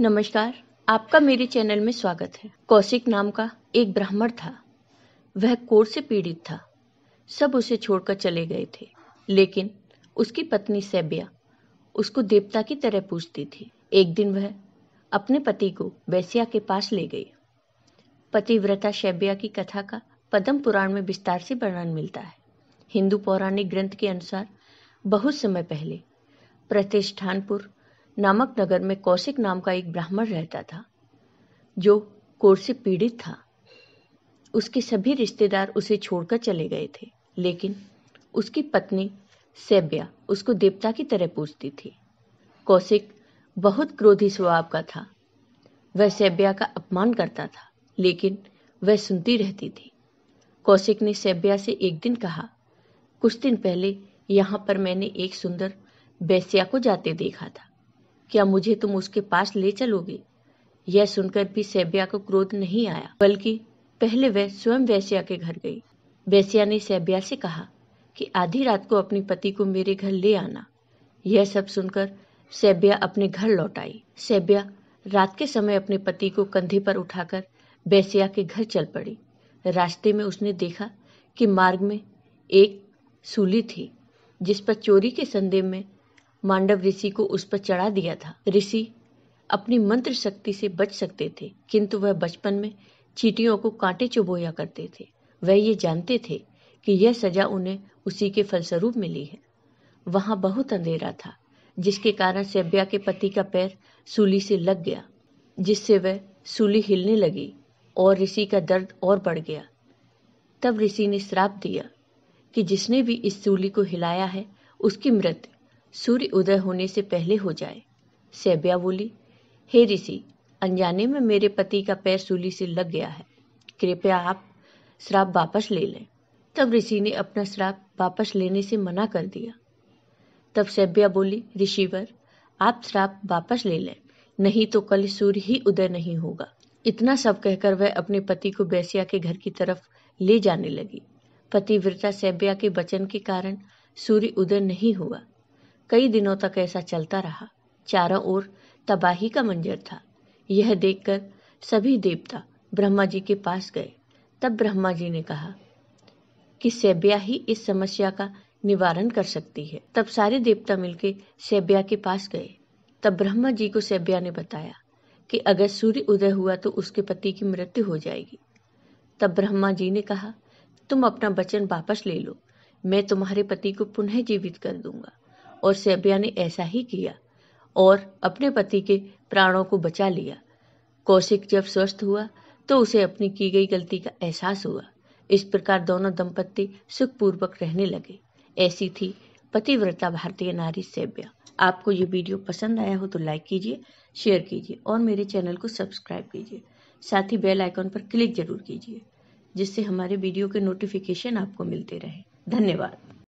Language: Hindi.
नमस्कार आपका मेरे चैनल में स्वागत है कौशिक नाम का एक ब्राह्मण था वह कोर से पीड़ित था सब उसे छोड़कर चले गए थे लेकिन उसकी पत्नी सैबिया उसको देवता की तरह पूछती थी एक दिन वह अपने पति को वैश्या के पास ले गई पतिव्रता शैबिया की कथा का पद्म पुराण में विस्तार से वर्णन मिलता है हिंदू पौराणिक ग्रंथ के अनुसार बहुत समय पहले प्रतिष्ठानपुर नामक नगर में कौशिक नाम का एक ब्राह्मण रहता था जो कोर से पीड़ित था उसके सभी रिश्तेदार उसे छोड़कर चले गए थे लेकिन उसकी पत्नी सेब्या उसको देवता की तरह पूजती थी कौशिक बहुत क्रोधी स्वभाव का था वह सेब्या का अपमान करता था लेकिन वह सुनती रहती थी कौशिक ने सेब्या से एक दिन कहा कुछ दिन पहले यहां पर मैंने एक सुंदर बैस्या को जाते देखा था क्या मुझे तुम उसके पास ले चलोगे यह सुनकर भी सैब्या को क्रोध नहीं आया बल्कि पहले वह स्वयं वैश्या के घर गई वैश्या ने सैब्या से कहा कि आधी रात को अपने पति को मेरे घर ले आना यह सब सुनकर सैब्या अपने घर लौट आई सैब्या रात के समय अपने पति को कंधे पर उठाकर बैसिया के घर चल पड़ी रास्ते में उसने देखा कि मार्ग में एक सूली थी जिस पर चोरी के संदेह में मांडव ऋषि को उस पर चढ़ा दिया था ऋषि अपनी मंत्र शक्ति से बच सकते थे किंतु वह बचपन में चीटियों को कांटे चुबोया करते थे वह ये जानते थे कि यह सजा उन्हें उसी के फलस्वरूप मिली है वहां बहुत अंधेरा था जिसके कारण सेब्या के पति का पैर सूली से लग गया जिससे वह सूली हिलने लगी और ऋषि का दर्द और बढ़ गया तब ऋषि ने श्राप दिया कि जिसने भी इस सूली को हिलाया है उसकी मृत्यु सूर्य उदय होने से पहले हो जाए सैब्या बोली हे ऋषि अनजाने में मेरे पति का पैर सूली से लग गया है कृपया आप श्राप वापस ले लें तब ऋषि ने अपना श्राप वापस लेने से मना कर दिया तब सैब्या बोली ऋषिवर आप श्राप वापस ले लें नहीं तो कल सूर्य ही उदय नहीं होगा इतना सब कहकर वह अपने पति को बैसिया के घर की तरफ ले जाने लगी पतिव्रता सैब्या के वचन के कारण सूर्य उदय नहीं हुआ कई दिनों तक ऐसा चलता रहा चारों ओर तबाही का मंजर था यह देखकर सभी देवता ब्रह्मा जी के पास गए तब ब्रह्मा जी ने कहा कि सैब्या ही इस समस्या का निवारण कर सकती है तब सारे देवता मिलकर सैब्या के पास गए तब ब्रह्मा जी को सैब्या ने बताया कि अगर सूर्य उदय हुआ तो उसके पति की मृत्यु हो जाएगी तब ब्रह्मा जी ने कहा तुम अपना वचन वापस ले लो मैं तुम्हारे पति को पुनः जीवित कर दूंगा और सेबिया ने ऐसा ही किया और अपने पति के प्राणों को बचा लिया कौशिक जब स्वस्थ हुआ तो उसे अपनी की गई गलती का एहसास हुआ इस प्रकार दोनों दंपत्ति सुखपूर्वक रहने लगे ऐसी थी पतिव्रता भारतीय नारी सेब्या आपको ये वीडियो पसंद आया हो तो लाइक कीजिए शेयर कीजिए और मेरे चैनल को सब्सक्राइब कीजिए साथ ही बेल आइकॉन पर क्लिक जरूर कीजिए जिससे हमारे वीडियो के नोटिफिकेशन आपको मिलते रहे धन्यवाद